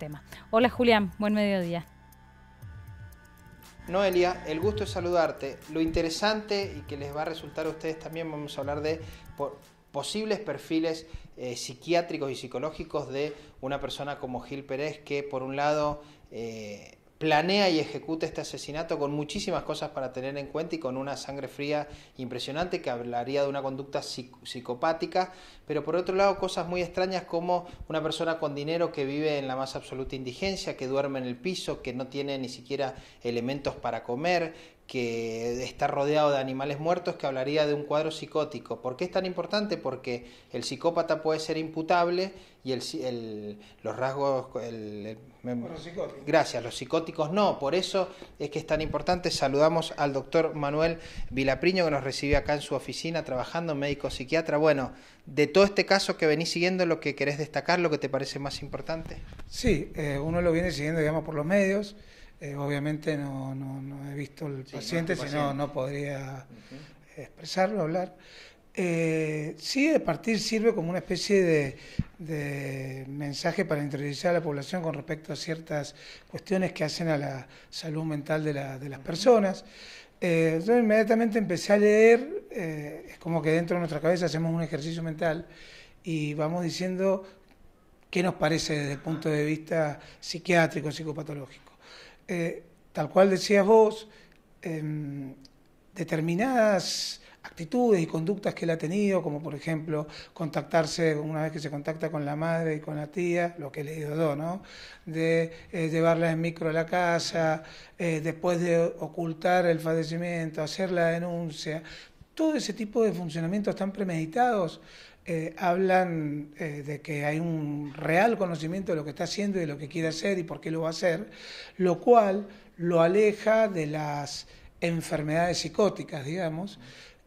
tema. Hola Julián, buen mediodía. Noelia, el gusto es saludarte. Lo interesante y que les va a resultar a ustedes también, vamos a hablar de posibles perfiles eh, psiquiátricos y psicológicos de una persona como Gil Pérez, que por un lado eh, planea y ejecuta este asesinato con muchísimas cosas para tener en cuenta y con una sangre fría impresionante que hablaría de una conducta psicopática, pero por otro lado cosas muy extrañas como una persona con dinero que vive en la más absoluta indigencia, que duerme en el piso, que no tiene ni siquiera elementos para comer, que está rodeado de animales muertos que hablaría de un cuadro psicótico. ¿Por qué es tan importante? Porque el psicópata puede ser imputable y los rasgos... Gracias, los psicóticos no. Por eso es que es tan importante. Saludamos al doctor Manuel Vilapriño que nos recibe acá en su oficina trabajando, médico psiquiatra. Bueno, de todo este caso que venís siguiendo, lo que querés destacar, lo que te parece más importante. Sí, eh, uno lo viene siguiendo, digamos, por los medios. Eh, obviamente no, he visto el paciente, si no, no podría expresarlo, hablar. Eh, sí, de partir sirve como una especie de, mensaje para interiorizar a la población con respecto a ciertas cuestiones que hacen a la salud mental de, las personas. Eh, yo inmediatamente empecé a leer, es como que dentro de nuestra cabeza hacemos un ejercicio mental y vamos diciendo qué nos parece desde el punto de vista psiquiátrico, psicopatológico. Eh, tal cual decías vos, em, determinadas actitudes y conductas que él ha tenido, como por ejemplo contactarse, una vez que se contacta con la madre y con la tía, lo que le dio yo, ¿no? De eh, llevarla en micro a la casa, eh, después de ocultar el fallecimiento, hacer la denuncia, todo ese tipo de funcionamientos tan premeditados eh, hablan eh, de que hay un real conocimiento de lo que está haciendo y de lo que quiere hacer y por qué lo va a hacer, lo cual lo aleja de las enfermedades psicóticas, digamos,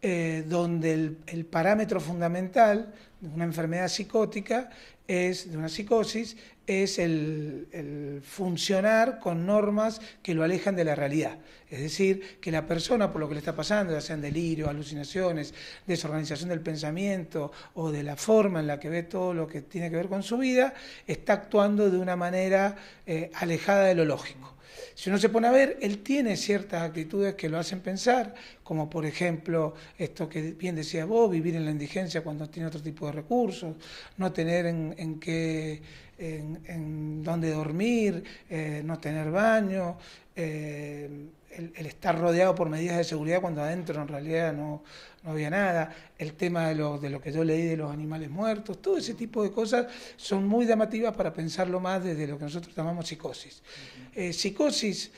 eh, donde el, parámetro fundamental de una enfermedad psicótica es, de una psicosis, es el, funcionar con normas que lo alejan de la realidad. Es decir, que la persona, por lo que le está pasando, ya sean delirios, alucinaciones, desorganización del pensamiento o de la forma en la que ve todo lo que tiene que ver con su vida, está actuando de una manera eh, alejada de lo lógico. Si uno se pone a ver, él tiene ciertas actitudes que lo hacen pensar, como por ejemplo esto que bien decía vos, vivir en la indigencia cuando tiene otro tipo de recursos, no tener en, en qué en, dónde dormir, eh, no tener baño, eh, el, estar rodeado por medidas de seguridad cuando adentro en realidad no, había nada, el tema de lo, que yo leí de los animales muertos, todo ese tipo de cosas son muy llamativas para pensarlo más desde lo que nosotros llamamos psicosis. Eh, psicosis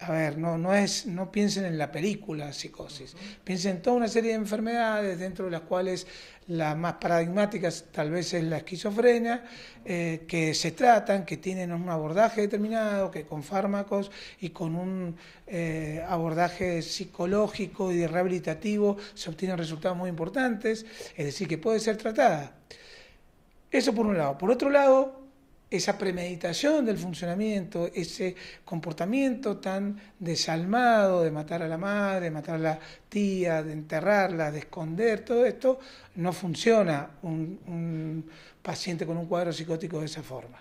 a ver, no, no, es, no piensen en la película psicosis, piensen en toda una serie de enfermedades dentro de las cuales la más paradigmática tal vez es la esquizofrenia, eh, que se tratan, que tienen un abordaje determinado, que con fármacos y con un eh, abordaje psicológico y rehabilitativo se obtienen resultados muy importantes, es decir, que puede ser tratada. Eso por un lado. Por otro lado, esa premeditación del funcionamiento, ese comportamiento tan desalmado de matar a la madre, matar a la tía, de enterrarla, de esconder, todo esto, no funciona un paciente con un cuadro psicótico de esa forma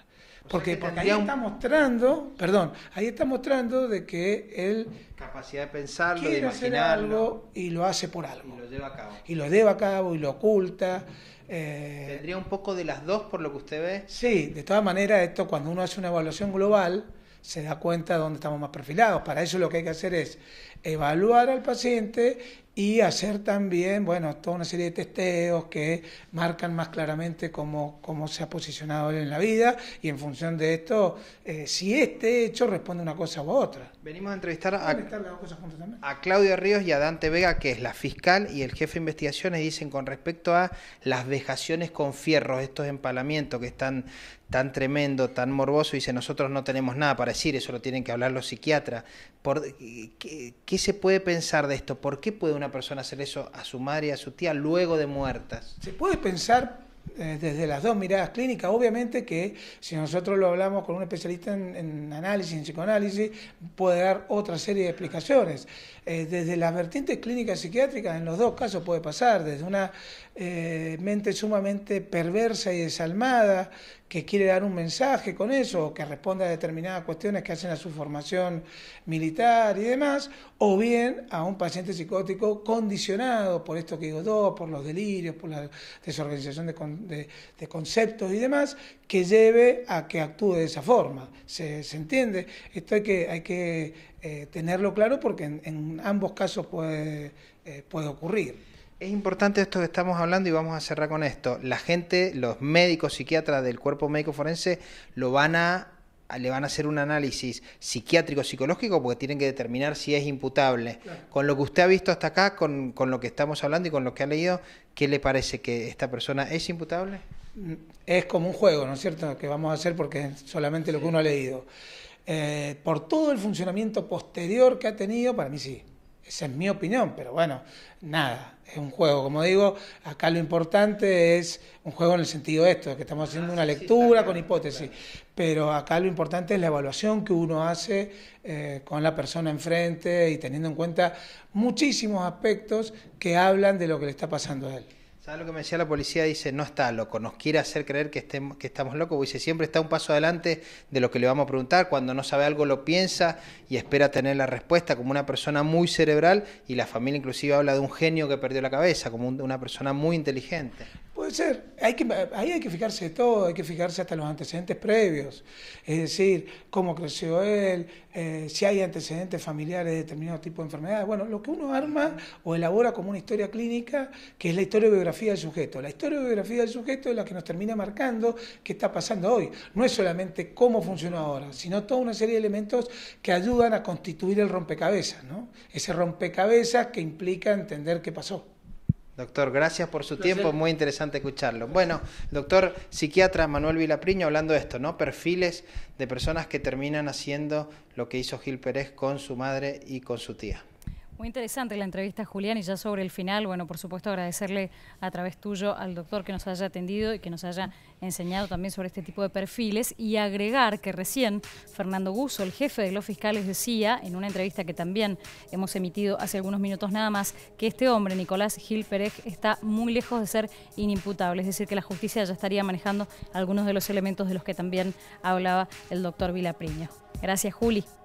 porque, ahí está mostrando, perdón, ahí está mostrando de que él capacidad de pensarlo, quiere imaginarlo, y lo hace por algo. Y lo lleva a cabo. Y lo lleva a cabo y lo oculta. Eh... Tendría un poco de las dos por lo que usted ve. Sí, de todas maneras esto cuando uno hace una evaluación global se da cuenta de dónde estamos más perfilados. Para eso lo que hay que hacer es evaluar al paciente y hacer también, bueno, toda una serie de testeos que marcan más claramente cómo, cómo se ha posicionado él en la vida y en función de esto, eh, si este hecho responde una cosa u otra. Venimos a entrevistar a, a, Ríos y a Dante Vega, que es la fiscal y el jefe de investigaciones, dicen con respecto a las vejaciones con fierros, estos empalamientos que están tan tremendo, tan morboso, dicen, nosotros no tenemos nada para decir, eso lo tienen que hablar los psiquiatras. ¿Por, qué, ¿Qué se puede pensar de esto? ¿Por qué puede una persona hacer eso a su madre y a su tía luego de muertas? Se puede pensar eh, desde las dos miradas clínicas. Obviamente que si nosotros lo hablamos con un especialista en, análisis, en psicoanálisis, puede dar otra serie de explicaciones. Eh, desde las vertientes clínicas psiquiátricas, en los dos casos puede pasar, desde una eh, mente sumamente perversa y desalmada, que quiere dar un mensaje con eso, que responde a determinadas cuestiones que hacen a su formación militar y demás, o bien a un paciente psicótico condicionado por esto que digo dos, por los delirios, por la desorganización de, de, conceptos y demás que lleve a que actúe de esa forma. ¿Se, entiende? Esto hay que, hay que eh, tenerlo claro porque en, ambos casos puede, eh, puede ocurrir. Es importante esto que estamos hablando y vamos a cerrar con esto. La gente, los médicos, psiquiatras del cuerpo médico forense lo van a le van a hacer un análisis psiquiátrico, psicológico, porque tienen que determinar si es imputable. Con lo que usted ha visto hasta acá, con, lo que estamos hablando y con lo que ha leído, ¿qué le parece que esta persona es imputable? Mm, es como un juego, ¿no es cierto?, que vamos a hacer porque es solamente lo que uno ha leído. Eh, por todo el funcionamiento posterior que ha tenido, para mí sí. Esa es mi opinión, pero bueno, nada, es un juego. Como digo, acá lo importante es un juego en el sentido de esto, que estamos haciendo una ah, lectura con hipótesis, pero acá lo importante es la evaluación que uno hace eh, con la persona enfrente y teniendo en cuenta muchísimos aspectos que hablan de lo que le está pasando a él lo que me decía la policía? Dice, no está loco, nos quiere hacer creer que, estemos, que estamos locos. Dice, siempre está un paso adelante de lo que le vamos a preguntar. Cuando no sabe algo lo piensa y espera tener la respuesta como una persona muy cerebral y la familia inclusive habla de un genio que perdió la cabeza, como una persona muy inteligente hay que, ahí hay que fijarse todo, hay que fijarse hasta los antecedentes previos, es decir, cómo creció él, eh, si hay antecedentes familiares de determinado tipo de enfermedades. Bueno, lo que uno arma o elabora como una historia clínica, que es la historiobiografía del sujeto. La historiobiografía del sujeto es la que nos termina marcando qué está pasando hoy. No es solamente cómo funciona ahora, sino toda una serie de elementos que ayudan a constituir el rompecabezas, ¿no? Ese rompecabezas que implica entender qué pasó. Doctor, gracias por su tiempo, muy interesante escucharlo. Bueno, doctor psiquiatra Manuel Vilapriño hablando de esto, ¿no? Perfiles de personas que terminan haciendo lo que hizo Gil Pérez con su madre y con su tía. Muy interesante la entrevista, Julián, y ya sobre el final, bueno, por supuesto agradecerle a través tuyo al doctor que nos haya atendido y que nos haya enseñado también sobre este tipo de perfiles y agregar que recién Fernando Guso, el jefe de los fiscales, decía en una entrevista que también hemos emitido hace algunos minutos nada más, que este hombre, Nicolás Gil Pérez, está muy lejos de ser inimputable, es decir, que la justicia ya estaría manejando algunos de los elementos de los que también hablaba el doctor Vilapriño. Gracias, Juli.